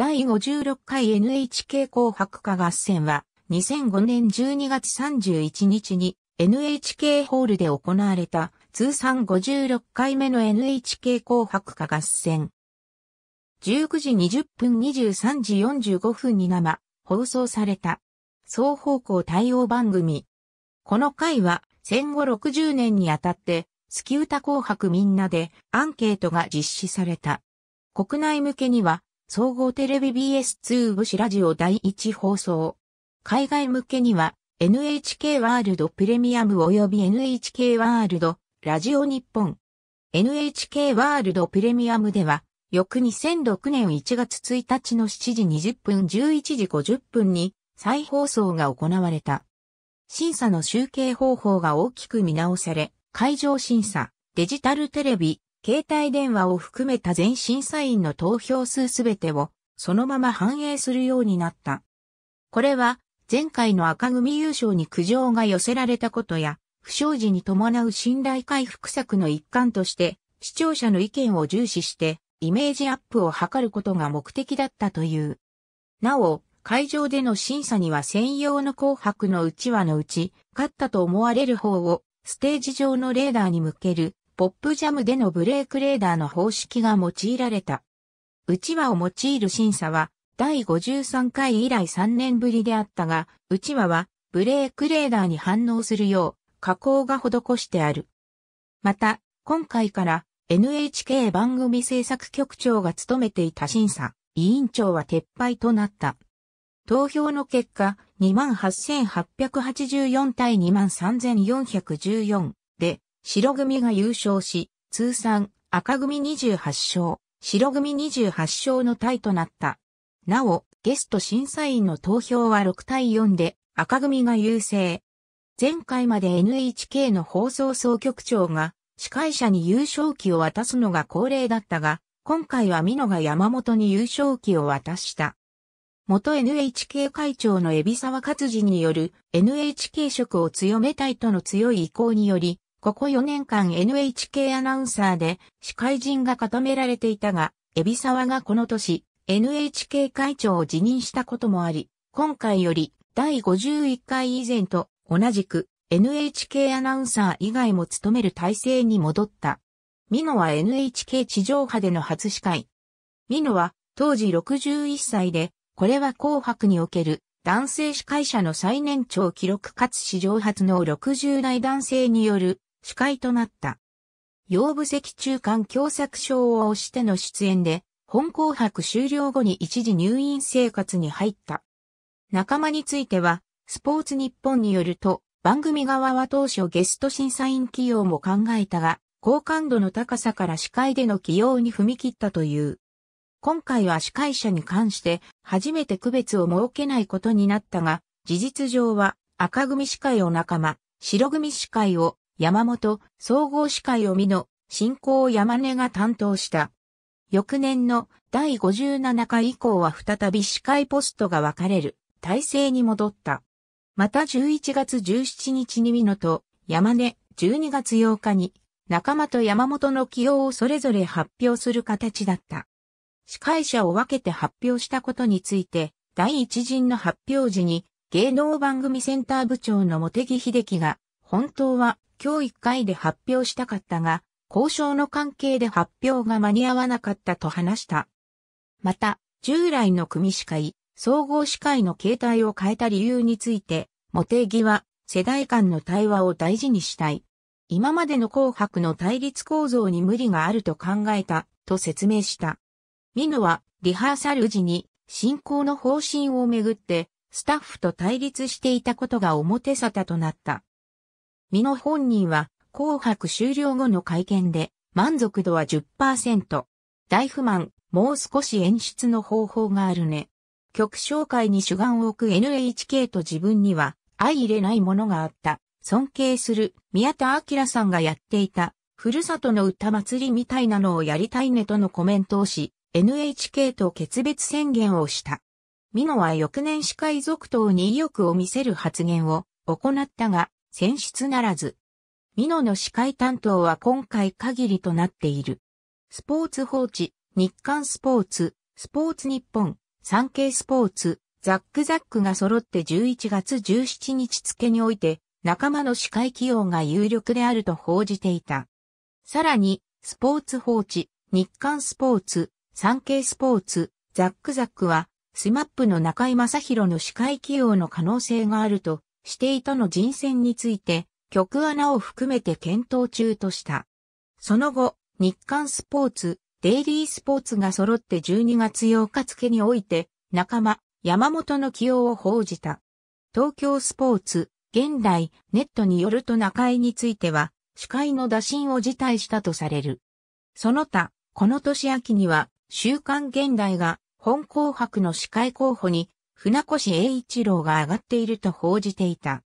第56回 NHK 紅白歌合戦は2005年12月31日に NHK ホールで行われた通算56回目の NHK 紅白歌合戦。19時20分23時45分に生放送された双方向対応番組。この回は戦後60年にあたって月歌紅白みんなでアンケートが実施された。国内向けには総合テレビ BS2 武士ラジオ第1放送。海外向けには NHK ワールドプレミアム及び NHK ワールドラジオ日本。NHK ワールドプレミアムでは、翌2006年1月1日の7時20分11時50分に再放送が行われた。審査の集計方法が大きく見直され、会場審査、デジタルテレビ、携帯電話を含めた全審査員の投票数すべてをそのまま反映するようになった。これは前回の赤組優勝に苦情が寄せられたことや、不祥事に伴う信頼回復策の一環として、視聴者の意見を重視して、イメージアップを図ることが目的だったという。なお、会場での審査には専用の紅白のうちわのうち、勝ったと思われる方を、ステージ上のレーダーに向けるポップジャムでのブレークレーダーの方式が用いられた。うちわを用いる審査は、第53回以来3年ぶりであったが、うちわは、ブレークレーダーに反応するよう、加工が施してある。また、今回から NHK 番組制作局長が務めていた審査、委員長は撤廃となった。投票の結果、28,884対23,414白組が優勝し、通算赤組28勝、白組28勝のタイとなった。なお、ゲスト審査員の投票は6対4で赤組が優勢。前回まで NHK の放送総局長が司会者に優勝旗を渡すのが恒例だったが、今回は美濃が山本に優勝旗を渡した。元 NHK 会長の海老沢勝治による NHK 職を強めたいとの強い意向により、ここ4年間 NHK アナウンサーで司会陣が固められていたが、海老沢がこの年 NHK 会長を辞任したこともあり、今回より第51回以前と同じく NHK アナウンサー以外も務める体制に戻った。美濃は NHK 地上波での初司会。美濃は当時61歳で、これは紅白における男性司会者の最年長記録かつ史上初の60代男性による司会となった。腰部脊中間狭作症を押しての出演で、本紅白終了後に一時入院生活に入った。仲間については、スポーツ日本によると、番組側は当初ゲスト審査員起用も考えたが、好感度の高さから司会での起用に踏み切ったという。今回は司会者に関して初めて区別を設けないことになったが、事実上は赤組司会を仲間、白組司会を山本総合司会を見の進行を山根が担当した。翌年の第57回以降は再び司会ポストが分かれる体制に戻った。また11月17日に美のと山根、12月8日に仲間と山本の起用をそれぞれ発表する形だった。司会者を分けて発表したことについて、第一陣の発表時に芸能番組センター部長の茂木秀樹が、本当は今日1回で発表したかったが、交渉の関係で発表が間に合わなかったと話した。また、従来の組司会、総合司会の形態を変えた理由について、モテギは世代間の対話を大事にしたい。今までの紅白の対立構造に無理があると考えた、と説明した。ミノは、リハーサル時に、進行の方針をめぐって、スタッフと対立していたことが表沙汰となった。美濃本人は紅白終了後の会見で満足度は10%。大不満、もう少し演出の方法があるね。曲紹介に主眼を置く NHK と自分には相入れないものがあった。尊敬する宮田明さんがやっていた、ふるさとの歌祭りみたいなのをやりたいねとのコメントをし、NHK と決別宣言をした。美濃は翌年司会続投に意欲を見せる発言を行ったが、選出ならず。ミノの司会担当は今回限りとなっている。スポーツ報知、日刊スポーツ、スポーツ日本、産経スポーツ、ザックザックが揃って11月17日付において、仲間の司会起用が有力であると報じていた。さらに、スポーツ報知、日刊スポーツ、産経スポーツ、ザックザックは、スマップの中井正宏の司会起用の可能性があるとしていたの人選について、曲穴を含めて検討中とした。その後、日刊スポーツ、デイリースポーツが揃って12月8日付において、仲間、山本の起用を報じた。東京スポーツ、現代、ネットによると中井については、司会の打診を辞退したとされる。その他、この年秋には、週刊現代が、本紅白の司会候補に船越英一郎が上がっていると報じていた。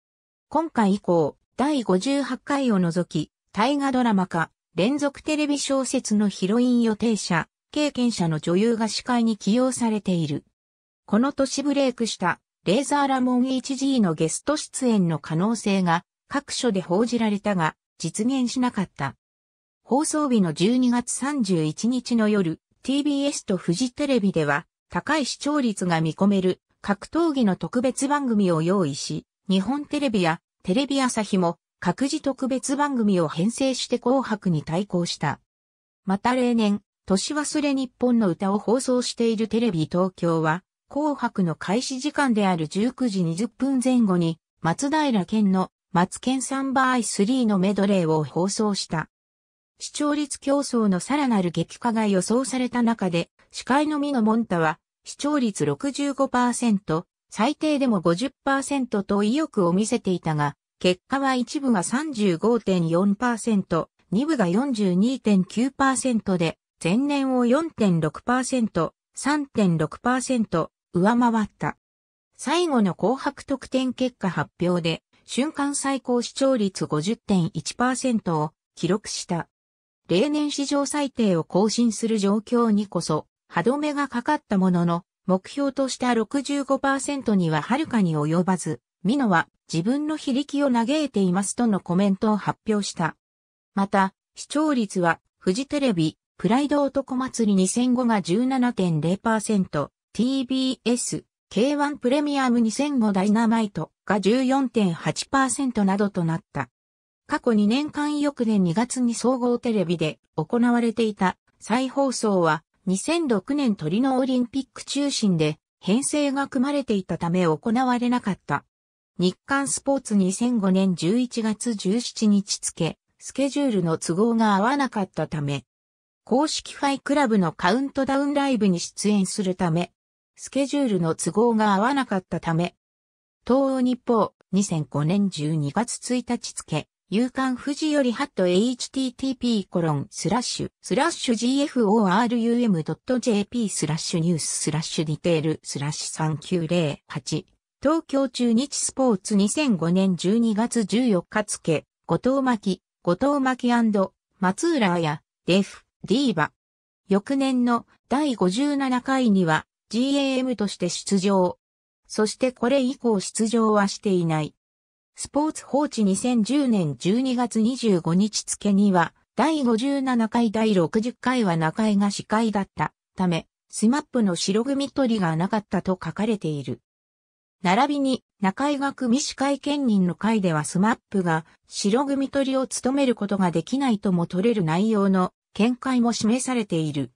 今回以降、第58回を除き、大河ドラマ化、連続テレビ小説のヒロイン予定者、経験者の女優が司会に起用されている。この年ブレイクした、レーザーラモン h g のゲスト出演の可能性が、各所で報じられたが、実現しなかった。放送日の12月31日の夜、TBS とフジテレビでは、高い視聴率が見込める格闘技の特別番組を用意し、日本テレビやテレビ朝日も各自特別番組を編成して紅白に対抗した。また例年、年忘れ日本の歌を放送しているテレビ東京は、紅白の開始時間である19時20分前後に、松平健の松健サンバーイ3のメドレーを放送した。視聴率競争のさらなる激化が予想された中で、司会の美のモンタは、視聴率65%、最低でも50%と意欲を見せていたが、結果は一部が35.4%、2部が42.9%で、前年を4.6%、3.6%上回った。最後の紅白得点結果発表で、瞬間最高視聴率50.1%を記録した。例年史上最低を更新する状況にこそ、歯止めがかかったものの、目標とした65%には遥かに及ばず、ミノは自分の非力を嘆いていますとのコメントを発表した。また、視聴率は、フジテレビ、プライド男祭り2005が17.0%、TBS、K1 プレミアム2005ダイナマイトが14.8%などとなった。過去2年間翌年2月に総合テレビで行われていた再放送は2006年トリノオリンピック中心で編成が組まれていたため行われなかった。日刊スポーツ2005年11月17日付、スケジュールの都合が合わなかったため、公式ファイクラブのカウントダウンライブに出演するため、スケジュールの都合が合わなかったため、東欧日報2005年12月1日付、勇敢富士よりハット http コロンスラッシュスラッシュ gforum.jp スラッシュニューススラッシュディテールスラッシュ3908東京中日スポーツ2005年12月14日付後藤巻後藤巻松浦綾デフディーバ翌年の第57回には GAM として出場そしてこれ以降出場はしていないスポーツ報知2010年12月25日付には、第57回第60回は中井が司会だったため、スマップの白組取りがなかったと書かれている。並びに、中井学組司会兼任の会ではスマップが白組取りを務めることができないとも取れる内容の見解も示されている。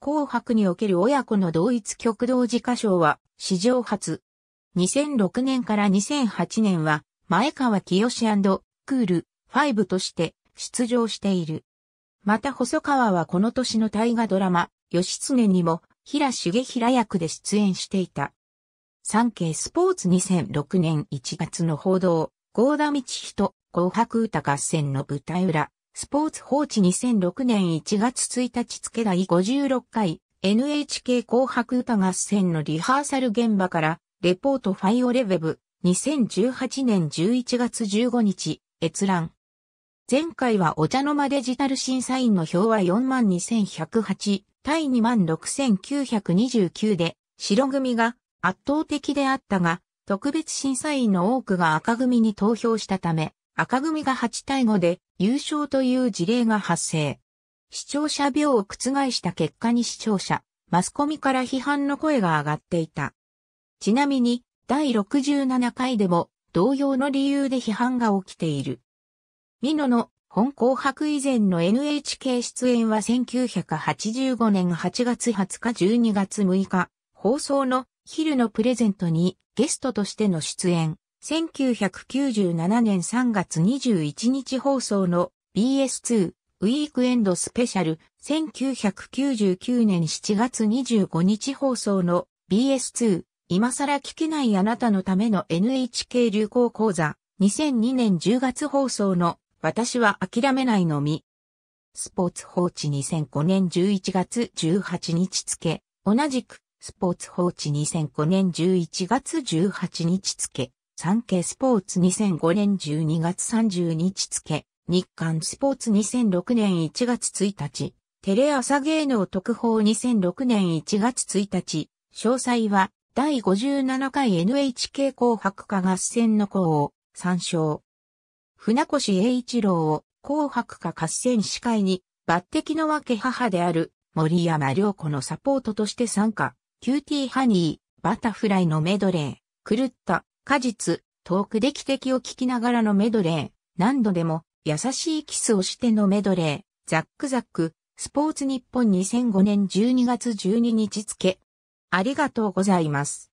紅白における親子の同一曲同時歌唱は史上初。2006年から2008年は前川清クール5として出場している。また細川はこの年の大河ドラマ、義経にも平重平役で出演していた。産経スポーツ2006年1月の報道、合田道人、紅白歌合戦の舞台裏、スポーツ放置2006年1月1日付第56回 NHK 紅白歌合戦のリハーサル現場からレポートファイオレウェブ2018年11月15日、閲覧。前回はお茶の間デジタル審査員の票は42,108対26,929で、白組が圧倒的であったが、特別審査員の多くが赤組に投票したため、赤組が8対5で優勝という事例が発生。視聴者病を覆した結果に視聴者、マスコミから批判の声が上がっていた。ちなみに、第67回でも同様の理由で批判が起きている。美濃の本紅白以前の NHK 出演は1985年8月20日12月6日放送の昼のプレゼントにゲストとしての出演。1997年3月21日放送の BS2 ウィークエンドスペシャル1999年7月25日放送の BS2 今更聞けないあなたのための NHK 流行講座2002年10月放送の私は諦めないのみ。スポーツ放置2005年11月18日付。同じくスポーツ放置2005年11月18日付。産経スポーツ2005年12月30日付。日刊スポーツ2006年1月1日。テレ朝芸能特報2006年1月1日。詳細は第57回 NHK 紅白歌合戦の項を参照。船越英一郎を紅白歌合戦司会に抜擢の分け母である森山良子のサポートとして参加。キューティーハニー、バタフライのメドレー、狂った、果実、遠くで汽笛を聞きながらのメドレー、何度でも優しいキスをしてのメドレー、ザックザック、スポーツ日本2005年12月12日付、ありがとうございます。